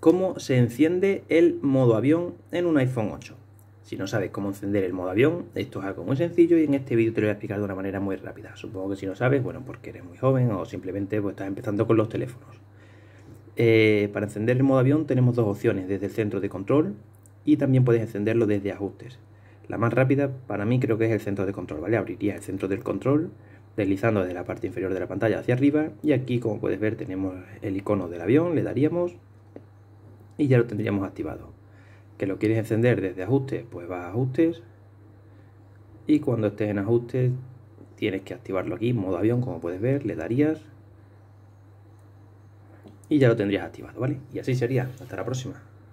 cómo se enciende el modo avión en un iPhone 8. Si no sabes cómo encender el modo avión, esto es algo muy sencillo y en este vídeo te lo voy a explicar de una manera muy rápida. Supongo que si no sabes, bueno, porque eres muy joven o simplemente pues, estás empezando con los teléfonos. Eh, para encender el modo avión tenemos dos opciones, desde el centro de control y también puedes encenderlo desde ajustes. La más rápida para mí creo que es el centro de control, ¿vale? Abrirías el centro del control deslizando desde la parte inferior de la pantalla hacia arriba y aquí como puedes ver tenemos el icono del avión, le daríamos y ya lo tendríamos activado. Que lo quieres encender desde ajustes, pues vas a ajustes y cuando estés en ajustes tienes que activarlo aquí, modo avión, como puedes ver, le darías y ya lo tendrías activado, ¿vale? Y así sería. Hasta la próxima.